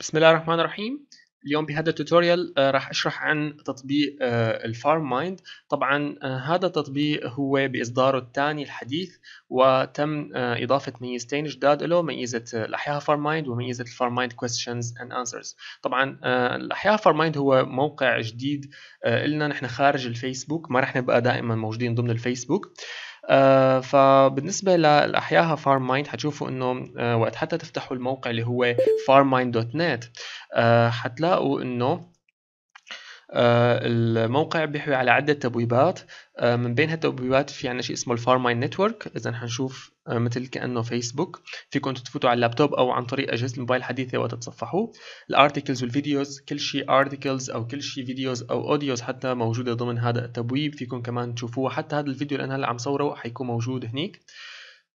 بسم الله الرحمن الرحيم اليوم بهذا التوتوريال آه، راح اشرح عن تطبيق آه، الفارم مايند طبعا آه، هذا التطبيق هو باصداره الثاني الحديث وتم اضافه ميزتين جداد له ميزه الاحياء فارم مايند وميزه الفارم مايند كويستشنز اند انسرز طبعا الاحياء فارم مايند هو موقع جديد لنا نحن خارج الفيسبوك ما راح نبقى دائما موجودين ضمن الفيسبوك آه، فبالنسبه لأحياها فارم مايند حتشوفوا انه آه، وقت حتى تفتحوا الموقع اللي هو farmmind.net آه، حتلاقوا انه الموقع بيحوي على عدة تبويبات من بين هالتبويبات في عنا شيء اسمه الفارماين نتورك إذا حنشوف آه، مثل كانه فيسبوك فيكم تفوتوا على اللابتوب او عن طريق اجهزه الموبايل الحديثه وتتصفحوا الارتكلز والفيديوز كل شيء ارتكلز او كل شيء فيديوز او اوديوز حتى موجوده ضمن هذا التبويب فيكم كمان تشوفوه حتى هذا الفيديو اللي انا هلا عم صوره حيكون موجود هنيك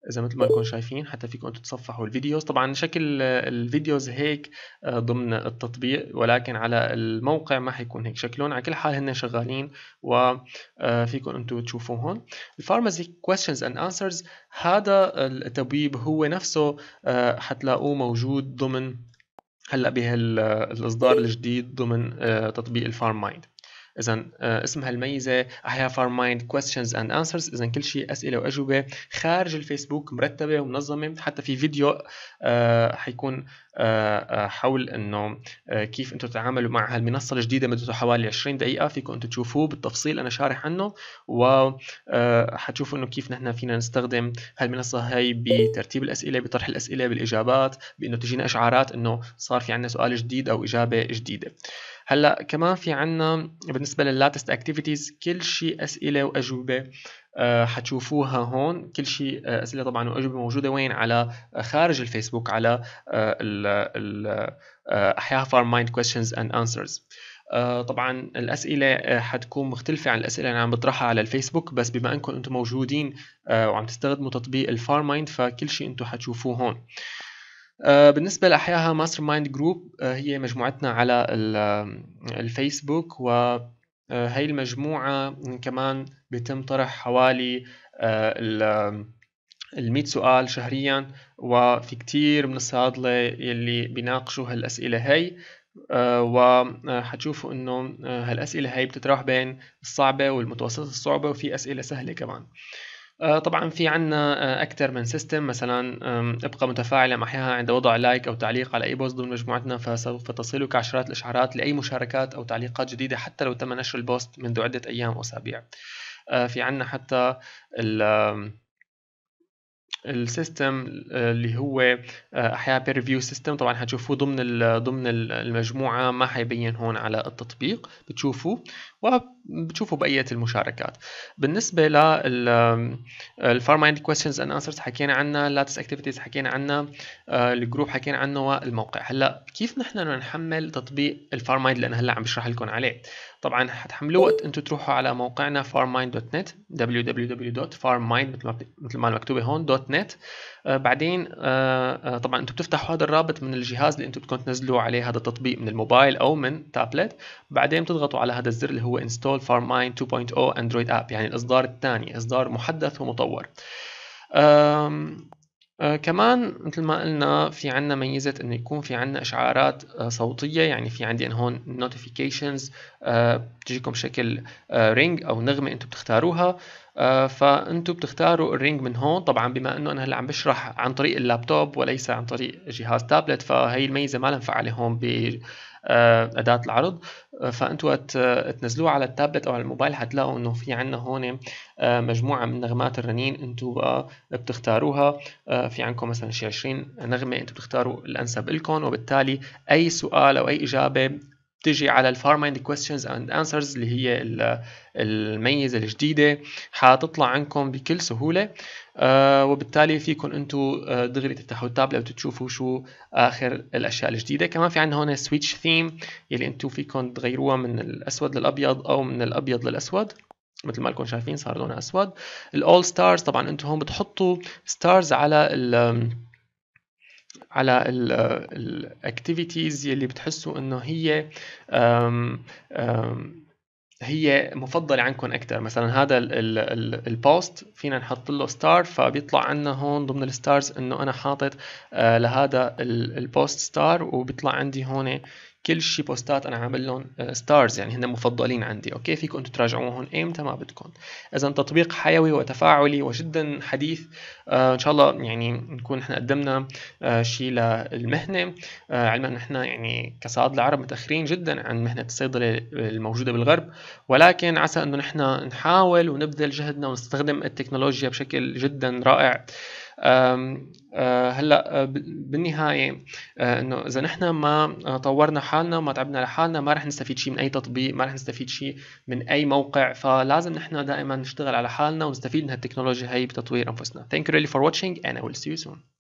زي مثل ما انكم شايفين حتى فيكم انتم تصفحوا الفيديوز طبعا شكل الفيديوز هيك آه، ضمن التطبيق ولكن على الموقع ما حيكون هيك شكلهم على كل حال هن شغالين وفيكم آه، انتم تشوفوهم الفارماسي questions اند انسرز هذا التبويب هو نفسه آه، حتلاقوه موجود ضمن هلا بهالاصدار الجديد ضمن تطبيق الفارم مايند اذا آه، اسمها الميزه احيا فار مايند كويستشنز اند انسرز اذا كل شيء اسئله واجوبه خارج الفيسبوك مرتبه ومنظمه حتى في فيديو آه، حيكون آه، حول انه كيف انتم تتعاملوا مع هالمنصه الجديده مدته حوالي 20 دقيقه فيكم انتم تشوفوه بالتفصيل انا شارح عنه و حتشوفوا انه كيف نحن فينا نستخدم هالمنصه هي بترتيب الاسئله بطرح الاسئله بالاجابات بانه تجينا اشعارات انه صار في عندنا سؤال جديد او اجابه جديده هلا كمان في عنا بالنسبه لللاتست اكتيفيتيز كل شيء اسئله واجوبه آه، حتشوفوها هون كل شيء آه، اسئله طبعا واجوبه موجوده وين على آه، خارج الفيسبوك على ال احياء فار مايند كويشنز اند انسرز طبعا الاسئله حتكون مختلفه عن الاسئله اللي عم بطرحها على الفيسبوك بس بما انكم انتم موجودين وعم تستخدموا تطبيق الفار مايند فكل شيء انتم حتشوفوه هون آه، بالنسبة لأحياها ماستر مايند جروب هي مجموعتنا على الفيسبوك وهي آه، المجموعة كمان بيتم طرح حوالي آه، المئة سؤال شهريا وفي كتير من الصيادلة يلي بيناقشوا هالأسئلة هاي وحتشوفوا انه هالأسئلة هاي بتتراح بين الصعبة والمتوسطة الصعوبة وفي أسئلة سهلة كمان آه، طبعا في عنا آه، اكثر من سيستم مثلا ابقى متفاعلا محيها عند وضع لايك او تعليق على اي بوست ضمن مجموعتنا فسوف تصلك عشرات الاشعارات لاي مشاركات او تعليقات جديده حتى لو تم نشر البوست منذ عده ايام او اسابيع آه، في عنا حتى السيستم آه، اللي هو آه، احياء بير سيستم طبعا حتشوفوه ضمن ضمن المجموعه ما حيبين هون على التطبيق بتشوفوه وبتشوفوا بقيه المشاركات بالنسبه لل الفار مايند كويستشنز اند انسرز حكينا عنها لاتس اكتيفيتيز حكينا عنها آه، الجروب حكينا عنه والموقع هلا كيف نحن بدنا نحمل تطبيق الفار مايند اللي انا هلا عم بشرح لكم عليه طبعا حتحملوه وقت انتم تروحوا على موقعنا farmind.net www.farmind مثل ما مكتوبه هون .net الانترنت آه، بعدين آه، آه، طبعا انتم بتفتحوا هذا الرابط من الجهاز اللي انتم بدكم تنزلوا عليه هذا التطبيق من الموبايل او من تابلت بعدين بتضغطوا على هذا الزر اللي هو انستول فارماين 2.0 اندرويد اب يعني الاصدار الثاني اصدار محدث ومطور آه كمان مثل ما قلنا في عنا ميزة انه يكون في عنا اشعارات آه صوتية يعني في عندي انا هون نوتيفيكيشنز آه بتجيكم بشكل رينج او نغمة انتم بتختاروها آه، فانتم بتختاروا الرينج من هون طبعا بما انه انا هلا عم بشرح عن طريق اللابتوب وليس عن طريق جهاز تابلت فهي الميزه ما لها مفعله هون ب آه، أداة العرض آه، فأنتوا تنزلوها على التابلت أو على الموبايل حتلاقوا إنه في عنا هون مجموعة من نغمات الرنين أنتوا بتختاروها في عندكم مثلا شي 20 نغمة أنتوا بتختاروا الأنسب لكم وبالتالي أي سؤال أو أي إجابة بتجي على الفار مايند كويستشنز اند انسرز اللي هي الميزه الجديده حتطلع عندكم بكل سهوله آه، وبالتالي فيكم انتم آه، دغري تفتحوا التابلت وتشوفوا شو اخر الاشياء الجديده كمان في عندنا هون سويتش ثيم يلي انتم فيكم تغيروها من الاسود للابيض او من الابيض للاسود مثل ما لكم شايفين صار لونها اسود الاول ستارز طبعا انتم هون بتحطوا ستارز على ال على الاكتيفيتيز يلي بتحسوا انه هي أم أم هي مفضلة عندكم أكثر مثلا هذا البوست فينا نحط له ستار فبيطلع عندنا هون ضمن الستارز إنه أنا حاطط آه، لهذا البوست ستار وبيطلع عندي هون كل شيء بوستات انا عامل لهم ستارز آه، يعني هن مفضلين عندي اوكي فيكم انتم تراجعوهم ايمتى ما بدكم اذا تطبيق حيوي وتفاعلي وجدا حديث آه ان شاء الله يعني نكون نحن قدمنا آه شيء للمهنه آه علما نحن يعني كصاد العرب متاخرين جدا عن مهنه الصيدله الموجوده بالغرب ولكن عسى انه نحن نحاول ونبذل جهدنا ونستخدم التكنولوجيا بشكل جدا رائع آه، هلا آه، بالنهايه آه، انه اذا نحن ما طورنا حالنا ما تعبنا لحالنا ما رح نستفيد شيء من اي تطبيق ما رح نستفيد شيء من اي موقع فلازم نحن دائما نشتغل على حالنا ونستفيد من هالتكنولوجيا هي بتطوير انفسنا thank you really for watching and I will see you soon